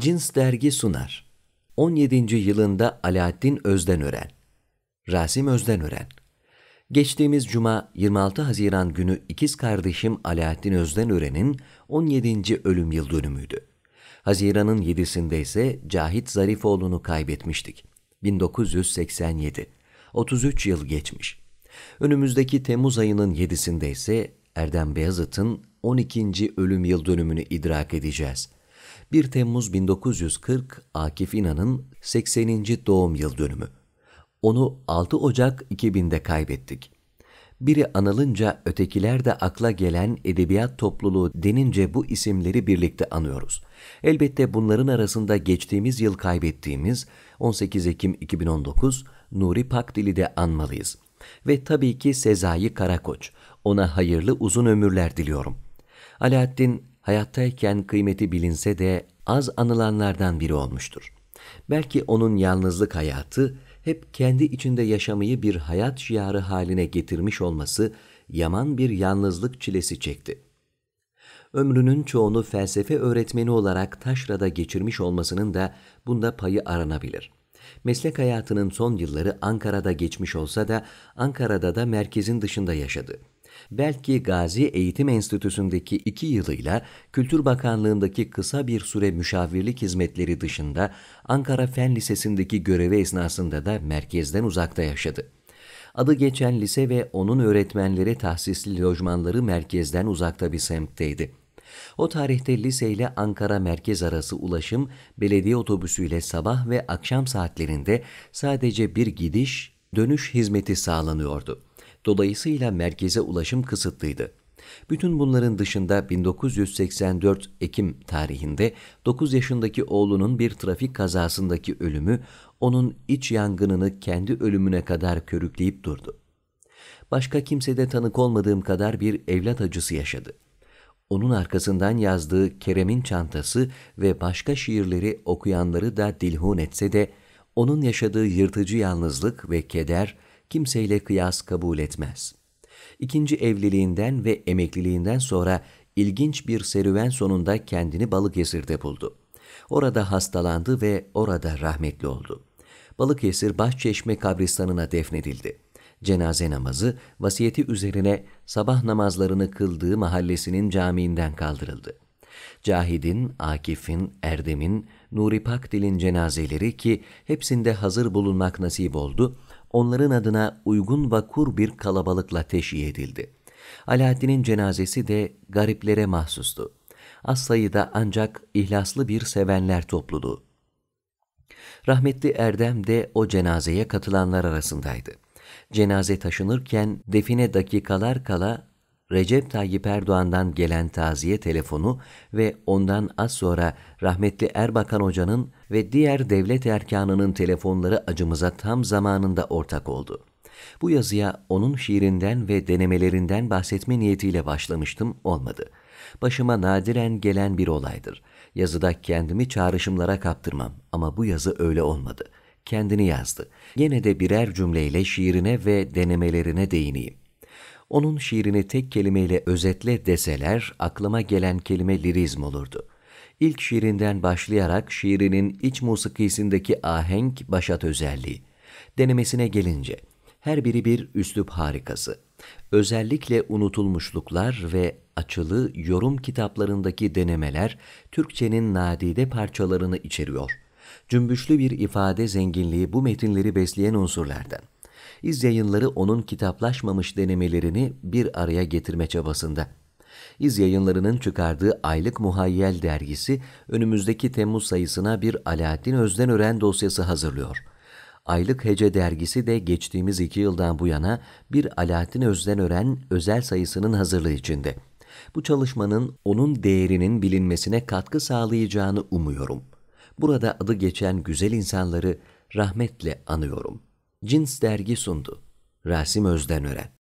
Cins Dergi sunar. 17. yılında Alaaddin Özdenören. Rasim Özdenören. Geçtiğimiz cuma 26 Haziran günü ikiz kardeşim Alaaddin Özdenören'in 17. ölüm yıl dönümüydü. Haziran'ın 7'sinde ise Cahit Zarifoğlu'nu kaybetmiştik. 1987. 33 yıl geçmiş. Önümüzdeki Temmuz ayının 7'sinde ise Erdem Beyazıt'ın 12. ölüm yıl dönümünü idrak edeceğiz.'' 1 Temmuz 1940 Akif İnan'ın 80. doğum yıl dönümü. Onu 6 Ocak 2000'de kaybettik. Biri anılınca ötekiler de akla gelen edebiyat topluluğu denince bu isimleri birlikte anıyoruz. Elbette bunların arasında geçtiğimiz yıl kaybettiğimiz 18 Ekim 2019 Nuri Pakdil'i de anmalıyız. Ve tabii ki Sezai Karakoç. Ona hayırlı uzun ömürler diliyorum. Alaaddin hayattayken kıymeti bilinse de az anılanlardan biri olmuştur. Belki onun yalnızlık hayatı hep kendi içinde yaşamayı bir hayat şiarı haline getirmiş olması yaman bir yalnızlık çilesi çekti. Ömrünün çoğunu felsefe öğretmeni olarak taşrada geçirmiş olmasının da bunda payı aranabilir.'' Meslek hayatının son yılları Ankara'da geçmiş olsa da Ankara'da da merkezin dışında yaşadı. Belki Gazi Eğitim Enstitüsü'ndeki iki yılıyla Kültür Bakanlığı'ndaki kısa bir süre müşavirlik hizmetleri dışında Ankara Fen Lisesi'ndeki görevi esnasında da merkezden uzakta yaşadı adı geçen lise ve onun öğretmenleri tahsisli lojmanları merkezden uzakta bir semtteydi. O tarihte lise ile Ankara merkez arası ulaşım belediye otobüsüyle sabah ve akşam saatlerinde sadece bir gidiş, dönüş hizmeti sağlanıyordu. Dolayısıyla merkeze ulaşım kısıtlıydı. Bütün bunların dışında 1984 Ekim tarihinde 9 yaşındaki oğlunun bir trafik kazasındaki ölümü onun iç yangınını kendi ölümüne kadar körükleyip durdu. Başka kimsede tanık olmadığım kadar bir evlat acısı yaşadı. Onun arkasından yazdığı Kerem'in çantası ve başka şiirleri okuyanları da dilhun etse de onun yaşadığı yırtıcı yalnızlık ve keder kimseyle kıyas kabul etmez. İkinci evliliğinden ve emekliliğinden sonra ilginç bir serüven sonunda kendini Balıkesir'de buldu. Orada hastalandı ve orada rahmetli oldu. Balıkesir Bahçeşme kabristanına defnedildi. Cenaze namazı vasiyeti üzerine sabah namazlarını kıldığı mahallesinin camiinden kaldırıldı. Cahid'in, Akif'in, Erdem'in, Nuri Pakdil'in cenazeleri ki hepsinde hazır bulunmak nasip oldu, onların adına uygun vakur bir kalabalıkla teşhi edildi. Alaaddin'in cenazesi de gariplere mahsustu. Az sayıda ancak ihlaslı bir sevenler topludu. Rahmetli Erdem de o cenazeye katılanlar arasındaydı. Cenaze taşınırken define dakikalar kala Recep Tayyip Erdoğan'dan gelen taziye telefonu ve ondan az sonra rahmetli Erbakan Hoca'nın ve diğer devlet erkanının telefonları acımıza tam zamanında ortak oldu. Bu yazıya onun şiirinden ve denemelerinden bahsetme niyetiyle başlamıştım, olmadı. Başıma nadiren gelen bir olaydır. Yazıda kendimi çağrışımlara kaptırmam ama bu yazı öyle olmadı. Kendini yazdı. Gene de birer cümleyle şiirine ve denemelerine değineyim. Onun şiirini tek kelimeyle özetle deseler aklıma gelen kelime lirizm olurdu. İlk şiirinden başlayarak şiirinin iç musikisindeki ahenk başat özelliği. Denemesine gelince her biri bir üslup harikası. Özellikle unutulmuşluklar ve açılı yorum kitaplarındaki denemeler Türkçenin nadide parçalarını içeriyor. Cümbüşlü bir ifade zenginliği bu metinleri besleyen unsurlardan. İz yayınları onun kitaplaşmamış denemelerini bir araya getirme çabasında. İz yayınlarının çıkardığı Aylık Muhayyel dergisi önümüzdeki Temmuz sayısına bir Alaaddin Özdenören dosyası hazırlıyor. Aylık Hece dergisi de geçtiğimiz iki yıldan bu yana bir Alaaddin Özdenören özel sayısının hazırlığı içinde. Bu çalışmanın onun değerinin bilinmesine katkı sağlayacağını umuyorum. Burada adı geçen güzel insanları rahmetle anıyorum.'' Cins Dergi sundu. Rasim Özdenören